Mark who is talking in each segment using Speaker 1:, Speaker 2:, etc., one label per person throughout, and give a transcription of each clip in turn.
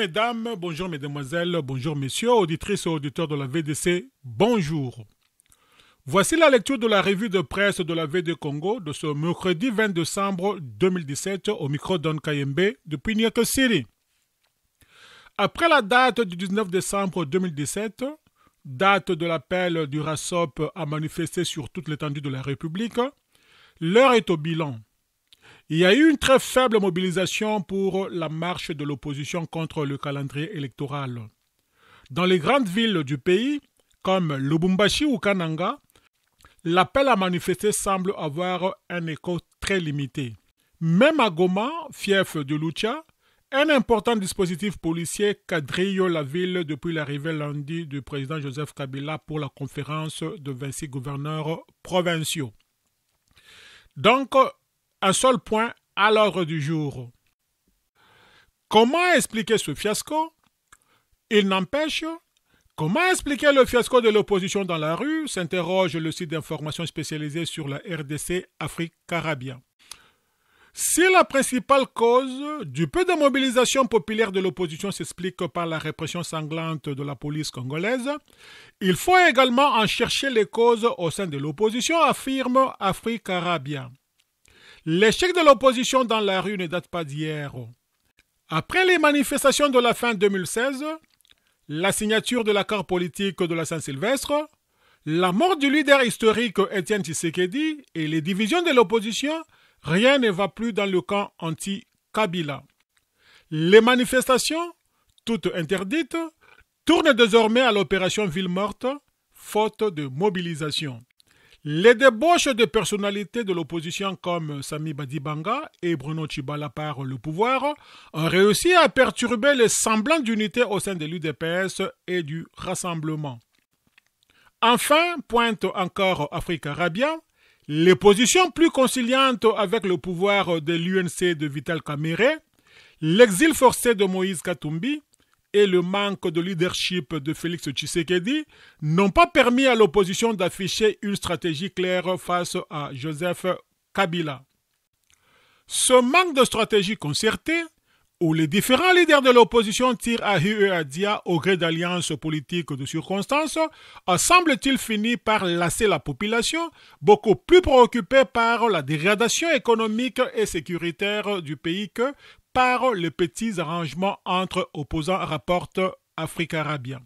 Speaker 1: mesdames, bonjour mesdemoiselles, bonjour messieurs, auditrices et auditeurs de la VDC, bonjour. Voici la lecture de la revue de presse de la VD Congo de ce mercredi 20 décembre 2017 au micro d'On Kayembe depuis Nyaka City. Après la date du 19 décembre 2017, date de l'appel du RASOP à manifester sur toute l'étendue de la République, l'heure est au bilan. Il y a eu une très faible mobilisation pour la marche de l'opposition contre le calendrier électoral. Dans les grandes villes du pays, comme Lubumbashi ou Kananga, l'appel à manifester semble avoir un écho très limité. Même à Goma, fief de Lucha, un important dispositif policier quadrille la ville depuis l'arrivée lundi du président Joseph Kabila pour la conférence de 26 gouverneurs provinciaux. Donc, un seul point à l'ordre du jour. Comment expliquer ce fiasco Il n'empêche, comment expliquer le fiasco de l'opposition dans la rue s'interroge le site d'information spécialisé sur la RDC Afrique Carabien. Si la principale cause du peu de mobilisation populaire de l'opposition s'explique par la répression sanglante de la police congolaise, il faut également en chercher les causes au sein de l'opposition, affirme Afrique carabia L'échec de l'opposition dans la rue ne date pas d'hier. Après les manifestations de la fin 2016, la signature de l'accord politique de la Saint-Sylvestre, la mort du leader historique Étienne Tshisekedi et les divisions de l'opposition, rien ne va plus dans le camp anti-Kabila. Les manifestations, toutes interdites, tournent désormais à l'opération Ville morte, faute de mobilisation. Les débauches de personnalités de l'opposition comme Sami Badibanga et Bruno Chibala par le pouvoir ont réussi à perturber les semblants d'unité au sein de l'UDPS et du Rassemblement. Enfin, pointe encore Afrique arabienne, les positions plus conciliantes avec le pouvoir de l'UNC de Vital Kamere, l'exil forcé de Moïse Katumbi, et le manque de leadership de Félix Tshisekedi n'ont pas permis à l'opposition d'afficher une stratégie claire face à Joseph Kabila. Ce manque de stratégie concertée, où les différents leaders de l'opposition tirent à Hue et à Dia au gré d'alliances politiques de circonstances, semble-t-il fini par lasser la population, beaucoup plus préoccupée par la dégradation économique et sécuritaire du pays que par les petits arrangements entre opposants, rapporte Afrique arabienne.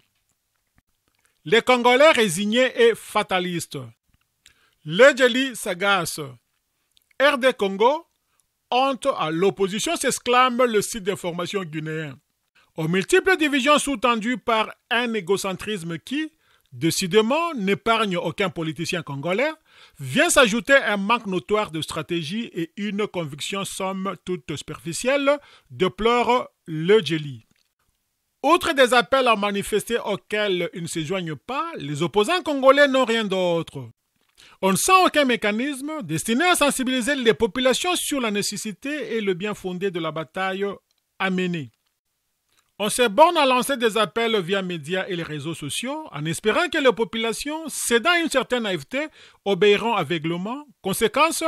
Speaker 1: Les Congolais résignés et fatalistes. Le Djeli s'agace. RD Congo, honte à l'opposition, s'exclame le site d'information guinéen. Aux multiples divisions sous-tendues par un égocentrisme qui, décidément n'épargne aucun politicien congolais, vient s'ajouter un manque notoire de stratégie et une conviction somme toute superficielle, de pleure le Djeli. Outre des appels à manifester auxquels ils ne se joignent pas, les opposants congolais n'ont rien d'autre. On ne sent aucun mécanisme destiné à sensibiliser les populations sur la nécessité et le bien fondé de la bataille à on s'est borné à lancer des appels via médias et les réseaux sociaux en espérant que les populations, cédant une certaine naïveté, obéiront aveuglement. Conséquence,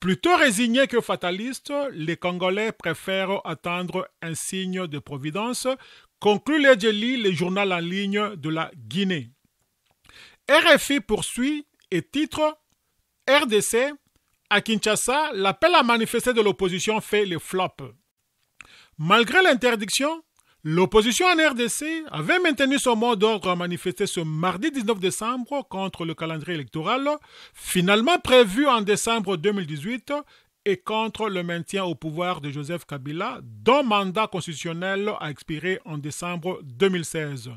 Speaker 1: plutôt résignés que fatalistes, les Congolais préfèrent attendre un signe de providence, conclut Ledjeli, le journal en ligne de la Guinée. RFI poursuit et titre RDC à Kinshasa, l'appel à manifester de l'opposition fait le flop. Malgré l'interdiction, L'opposition en RDC avait maintenu son mot d'ordre manifesté ce mardi 19 décembre contre le calendrier électoral, finalement prévu en décembre 2018, et contre le maintien au pouvoir de Joseph Kabila, dont mandat constitutionnel a expiré en décembre 2016.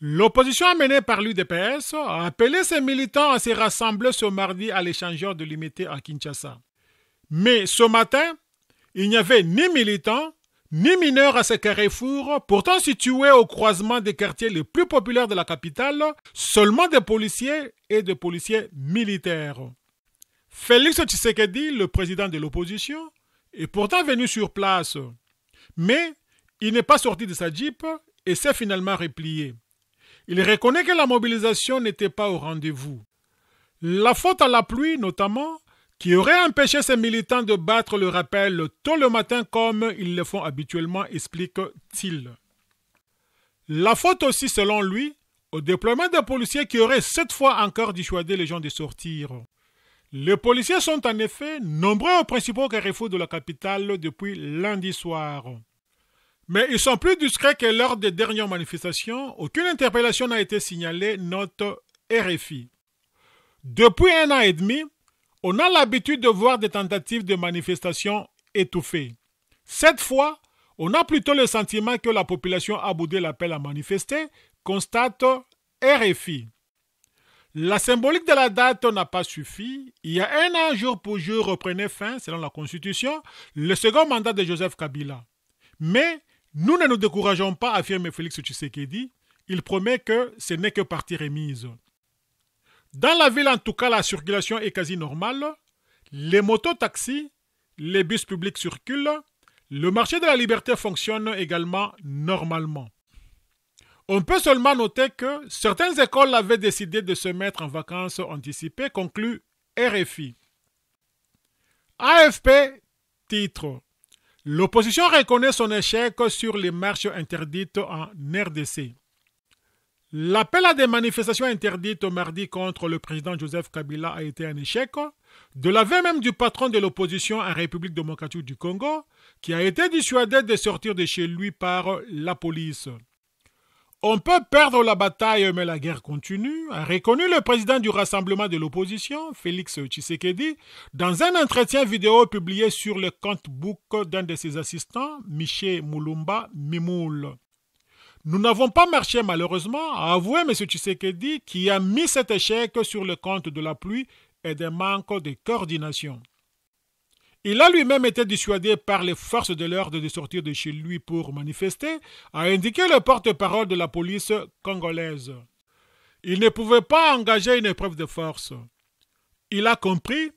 Speaker 1: L'opposition amenée par l'UDPS a appelé ses militants à se rassembler ce mardi à l'échangeur de l'Imité à Kinshasa. Mais ce matin, il n'y avait ni militants, ni mineurs à ce carrefour, pourtant situé au croisement des quartiers les plus populaires de la capitale, seulement des policiers et des policiers militaires. Félix Tshisekedi, le président de l'opposition, est pourtant venu sur place. Mais il n'est pas sorti de sa jeep et s'est finalement replié. Il reconnaît que la mobilisation n'était pas au rendez-vous. La faute à la pluie, notamment, qui aurait empêché ces militants de battre le rappel tôt le matin comme ils le font habituellement, explique-t-il. La faute aussi, selon lui, au déploiement des policiers qui auraient cette fois encore dissuadé les gens de sortir. Les policiers sont en effet nombreux aux principaux carrefours de la capitale depuis lundi soir. Mais ils sont plus discrets que lors des dernières manifestations. Aucune interpellation n'a été signalée, note RFI. Depuis un an et demi, on a l'habitude de voir des tentatives de manifestation étouffées. Cette fois, on a plutôt le sentiment que la population a boudé l'appel à manifester, constate RFI. La symbolique de la date n'a pas suffi. Il y a un an, jour pour jour, reprenait fin, selon la Constitution, le second mandat de Joseph Kabila. Mais nous ne nous décourageons pas, affirme Félix Tshisekedi. Il promet que ce n'est que partie remise. Dans la ville, en tout cas, la circulation est quasi normale. Les motos-taxis, les bus publics circulent. Le marché de la liberté fonctionne également normalement. On peut seulement noter que certaines écoles avaient décidé de se mettre en vacances anticipées, conclut RFI. AFP titre L'opposition reconnaît son échec sur les marches interdites en RDC. L'appel à des manifestations interdites au mardi contre le président Joseph Kabila a été un échec, de veille même du patron de l'opposition en République démocratique du Congo, qui a été dissuadé de sortir de chez lui par la police. On peut perdre la bataille, mais la guerre continue, a reconnu le président du Rassemblement de l'opposition, Félix Tshisekedi, dans un entretien vidéo publié sur le compte-book d'un de ses assistants, Michel Moulumba Mimoul. Nous n'avons pas marché malheureusement, a avoué M. Tshisekedi, qui a mis cet échec sur le compte de la pluie et des manques de coordination. Il a lui-même été dissuadé par les forces de l'ordre de sortir de chez lui pour manifester, a indiqué le porte-parole de la police congolaise. Il ne pouvait pas engager une épreuve de force. Il a compris,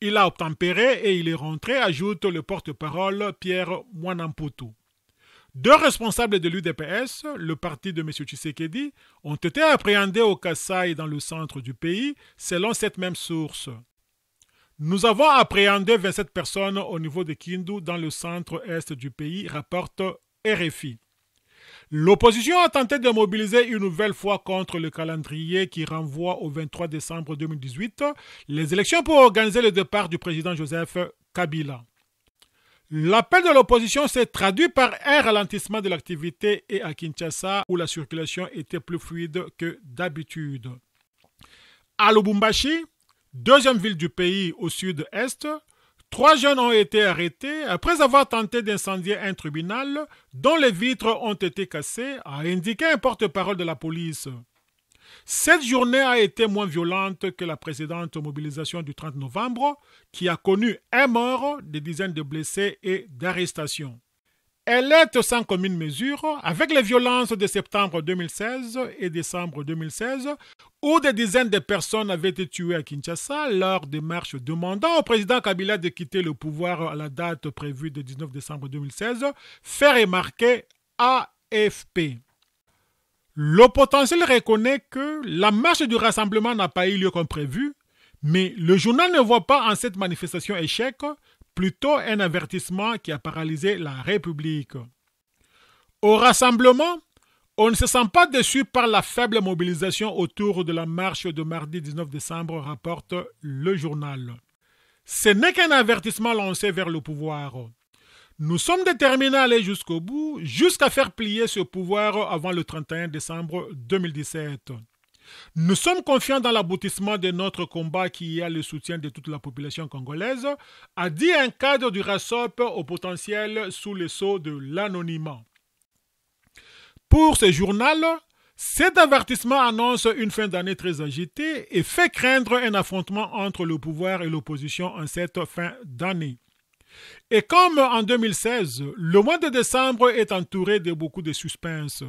Speaker 1: il a obtempéré et il est rentré, ajoute le porte-parole Pierre Mwanamputu. Deux responsables de l'UDPS, le parti de M. Tshisekedi, ont été appréhendés au Kassai dans le centre du pays, selon cette même source. Nous avons appréhendé 27 personnes au niveau de Kindu dans le centre-est du pays, rapporte RFI. L'opposition a tenté de mobiliser une nouvelle fois contre le calendrier qui renvoie au 23 décembre 2018 les élections pour organiser le départ du président Joseph Kabila. L'appel de l'opposition s'est traduit par un ralentissement de l'activité et à Kinshasa où la circulation était plus fluide que d'habitude. À Lubumbashi, deuxième ville du pays au sud-est, trois jeunes ont été arrêtés après avoir tenté d'incendier un tribunal dont les vitres ont été cassées, a indiqué un porte-parole de la police. Cette journée a été moins violente que la précédente mobilisation du 30 novembre, qui a connu un mort, des dizaines de blessés et d'arrestations. Elle est sans commune mesure avec les violences de septembre 2016 et décembre 2016, où des dizaines de personnes avaient été tuées à Kinshasa lors des marches demandant au président Kabila de quitter le pouvoir à la date prévue du 19 décembre 2016, fait remarquer AFP. Le potentiel reconnaît que la marche du rassemblement n'a pas eu lieu comme prévu, mais le journal ne voit pas en cette manifestation échec, plutôt un avertissement qui a paralysé la République. Au rassemblement, on ne se sent pas déçu par la faible mobilisation autour de la marche de mardi 19 décembre, rapporte le journal. Ce n'est qu'un avertissement lancé vers le pouvoir. Nous sommes déterminés à aller jusqu'au bout, jusqu'à faire plier ce pouvoir avant le 31 décembre 2017. Nous sommes confiants dans l'aboutissement de notre combat qui a le soutien de toute la population congolaise, a dit un cadre du RASOP au potentiel sous le sceau de l'anonymat. Pour ce journal, cet avertissement annonce une fin d'année très agitée et fait craindre un affrontement entre le pouvoir et l'opposition en cette fin d'année. Et comme en 2016, le mois de décembre est entouré de beaucoup de suspense.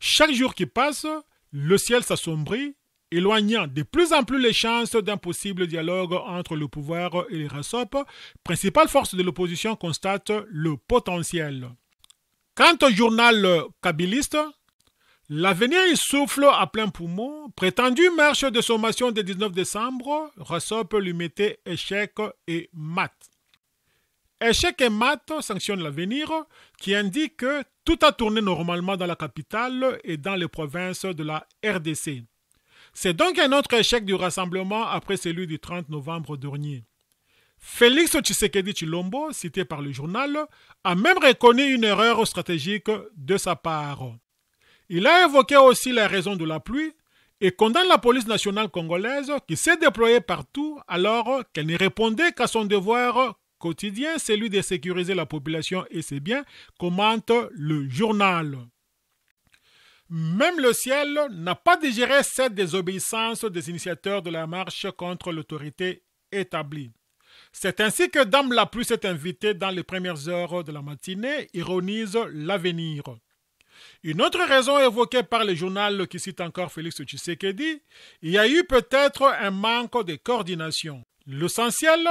Speaker 1: Chaque jour qui passe, le ciel s'assombrit, éloignant de plus en plus les chances d'un possible dialogue entre le pouvoir et les RASOP, principale force de l'opposition constate le potentiel. Quant au journal kabyliste, L'avenir il souffle à plein poumon. Prétendue marche de sommation du 19 décembre, RASOP lui mettait échec et mat. Échec et mat sanctionne l'avenir, qui indique que tout a tourné normalement dans la capitale et dans les provinces de la RDC. C'est donc un autre échec du rassemblement après celui du 30 novembre dernier. Félix Tshisekedi Chilombo, cité par le journal, a même reconnu une erreur stratégique de sa part. Il a évoqué aussi les raisons de la pluie et condamne la police nationale congolaise qui s'est déployée partout alors qu'elle ne répondait qu'à son devoir quotidien, celui de sécuriser la population et ses biens, commente le journal. Même le ciel n'a pas digéré cette désobéissance des initiateurs de la marche contre l'autorité établie. C'est ainsi que Dame la plus est invitée dans les premières heures de la matinée, ironise l'avenir. Une autre raison évoquée par le journal qui cite encore Félix Tshisekedi, il y a eu peut-être un manque de coordination. L'essentiel,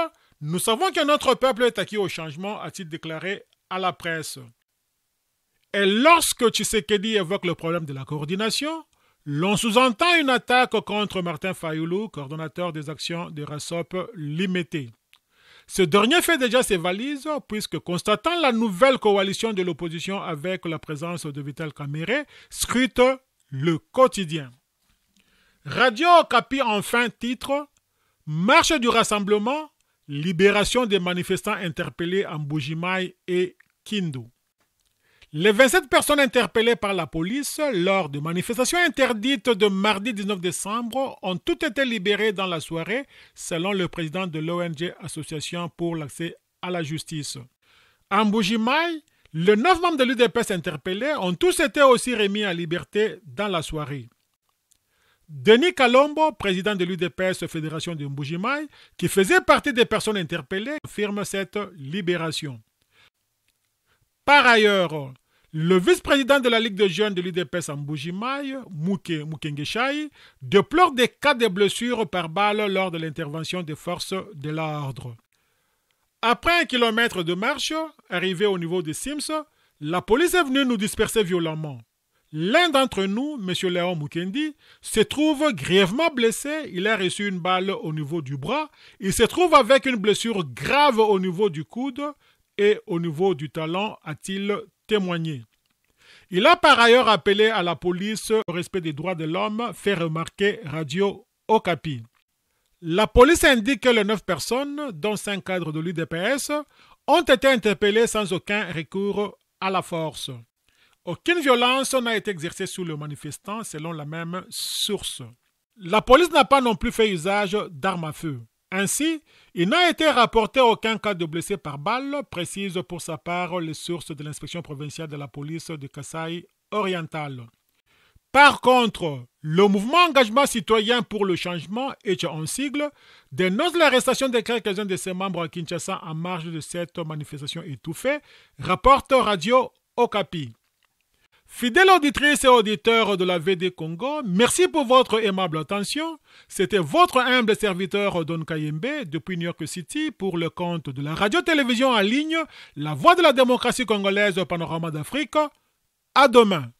Speaker 1: nous savons que notre peuple est acquis au changement, a-t-il déclaré à la presse. Et lorsque Tshisekedi évoque le problème de la coordination, l'on sous-entend une attaque contre Martin Fayoulou, coordonnateur des actions de RASOP Limité. Ce dernier fait déjà ses valises puisque, constatant la nouvelle coalition de l'opposition avec la présence de Vital Caméré, scrute le quotidien. Radio Capi enfin titre Marche du rassemblement, Libération des manifestants interpellés en Bujimaï et Kindu. Les 27 personnes interpellées par la police lors de manifestations interdites de mardi 19 décembre ont toutes été libérées dans la soirée, selon le président de l'ONG Association pour l'accès à la justice. En Bujimaï, les 9 membres de l'UDPS interpellés ont tous été aussi remis à liberté dans la soirée. Denis Kalombo, président de l'UDPS Fédération de Mbujimaï, qui faisait partie des personnes interpellées, affirme cette libération. Par ailleurs, le vice-président de la Ligue de jeunes de l'UDPS en Mbujimaï, Mukengeshai, déplore des cas de blessures par balle lors de l'intervention des forces de l'ordre. Après un kilomètre de marche, arrivé au niveau des Sims, la police est venue nous disperser violemment. L'un d'entre nous, M. Léon Mukendi, se trouve grièvement blessé. Il a reçu une balle au niveau du bras. Il se trouve avec une blessure grave au niveau du coude et au niveau du talon, a-t-il témoigné. Il a par ailleurs appelé à la police au respect des droits de l'homme, fait remarquer Radio Okapi. La police indique que les neuf personnes, dont cinq cadres de l'UDPS, ont été interpellées sans aucun recours à la force. Aucune violence n'a été exercée sur le manifestant selon la même source. La police n'a pas non plus fait usage d'armes à feu. Ainsi, il n'a été rapporté aucun cas de blessé par balle, précise pour sa part les sources de l'inspection provinciale de la police de Kassai Oriental. Par contre, le mouvement Engagement citoyen pour le changement, et en sigle, dénonce l'arrestation de quelques-uns de ses membres à Kinshasa en marge de cette manifestation étouffée, rapporte Radio Okapi. Fidèles auditrices et auditeur de la VD Congo, merci pour votre aimable attention. C'était votre humble serviteur Don Kayembe depuis New York City pour le compte de la radio-télévision en ligne La Voix de la démocratie congolaise au panorama d'Afrique. À demain.